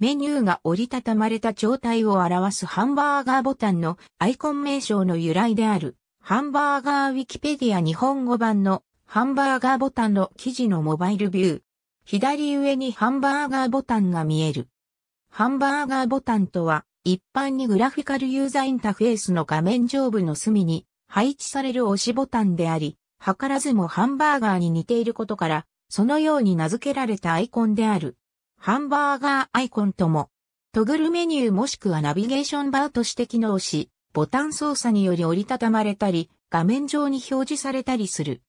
メニューが折りたたまれた状態を表すハンバーガーボタンのアイコン名称の由来である、ハンバーガーウィキペディア日本語版のハンバーガーボタンの記事のモバイルビュー。左上にハンバーガーボタンが見える。ハンバーガーボタンとは、一般にグラフィカルユーザーインターフェースの画面上部の隅に配置される押しボタンであり、図らずもハンバーガーに似ていることから、そのように名付けられたアイコンである。ハンバーガーアイコンとも、トグルメニューもしくはナビゲーションバーとして機能し、ボタン操作により折りたたまれたり、画面上に表示されたりする。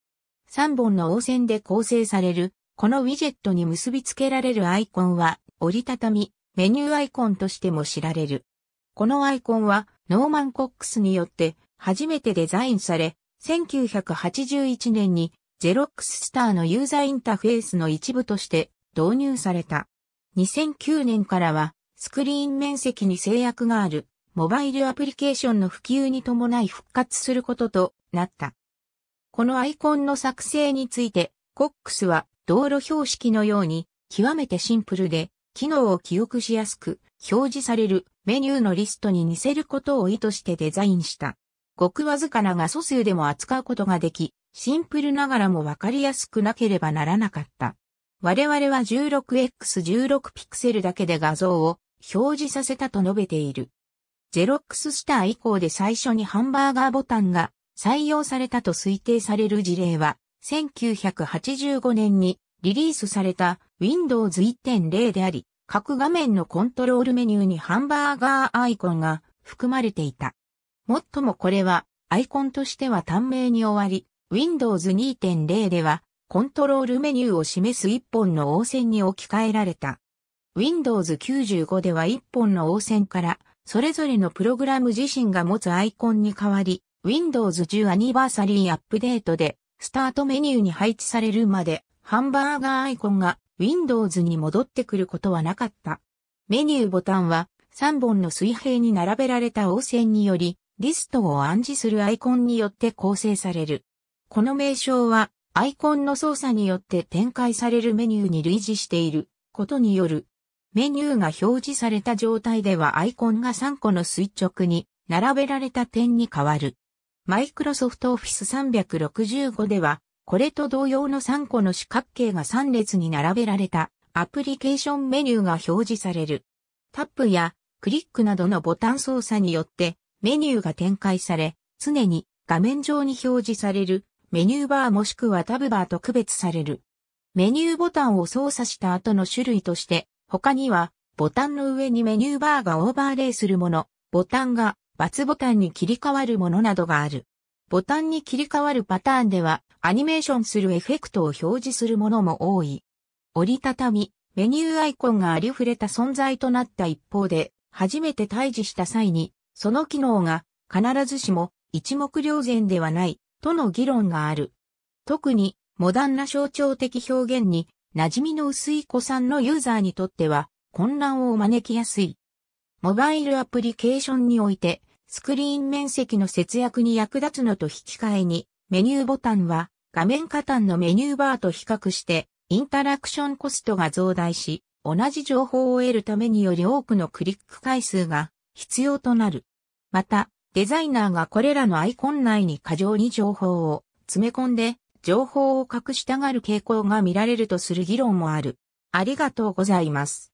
3本の応線で構成される、このウィジェットに結び付けられるアイコンは、折りたたみ、メニューアイコンとしても知られる。このアイコンは、ノーマン・コックスによって、初めてデザインされ、1981年に、ゼロックススターのユーザーインターフェースの一部として導入された。2009年からは、スクリーン面積に制約がある、モバイルアプリケーションの普及に伴い復活することとなった。このアイコンの作成について、コックスは道路標識のように極めてシンプルで、機能を記憶しやすく表示されるメニューのリストに似せることを意図してデザインした。ごくわずかな画素数でも扱うことができ、シンプルながらもわかりやすくなければならなかった。我々は 16x16 ピクセルだけで画像を表示させたと述べている。ゼロックススター以降で最初にハンバーガーボタンが採用されたと推定される事例は、1985年にリリースされた Windows 1.0であり、各画面のコントロールメニューにハンバーガーアイコンが含まれていた。もっともこれはアイコンとしては短命に終わり、Windows 2.0ではコントロールメニューを示す一本の応線に置き換えられた。Windows 95では一本の応線から、それぞれのプログラム自身が持つアイコンに変わり、Windows 10アニバーサリーアップデートで、スタートメニューに配置されるまで、ハンバーガーアイコンが Windows に戻ってくることはなかった。メニューボタンは3本の水平に並べられた応線により、リストを暗示するアイコンによって構成される。この名称はアイコンの操作によって展開されるメニューに類似していることによる。メニューが表示された状態ではアイコンが3個の垂直に並べられた点に変わる。マイクロソフトオフィス365では、これと同様の3個の四角形が3列に並べられたアプリケーションメニューが表示される。タップやクリックなどのボタン操作によってメニューが展開され、常に画面上に表示されるメニューバーもしくはタブバーと区別される。メニューボタンを操作した後の種類として、他には、ボタンの上にメニューバーがオーバーレイするもの、ボタンが×ボタンに切り替わるものなどがある。ボタンに切り替わるパターンでは、アニメーションするエフェクトを表示するものも多い。折りたたみ、メニューアイコンがありふれた存在となった一方で、初めて退治した際に、その機能が必ずしも一目瞭然ではないとの議論がある。特に、モダンな象徴的表現に、馴染みの薄い子さんのユーザーにとっては、混乱を招きやすい。モバイルアプリケーションにおいて、スクリーン面積の節約に役立つのと引き換えに、メニューボタンは、画面下端のメニューバーと比較して、インタラクションコストが増大し、同じ情報を得るためにより多くのクリック回数が必要となる。また、デザイナーがこれらのアイコン内に過剰に情報を詰め込んで、情報を隠したがる傾向が見られるとする議論もある。ありがとうございます。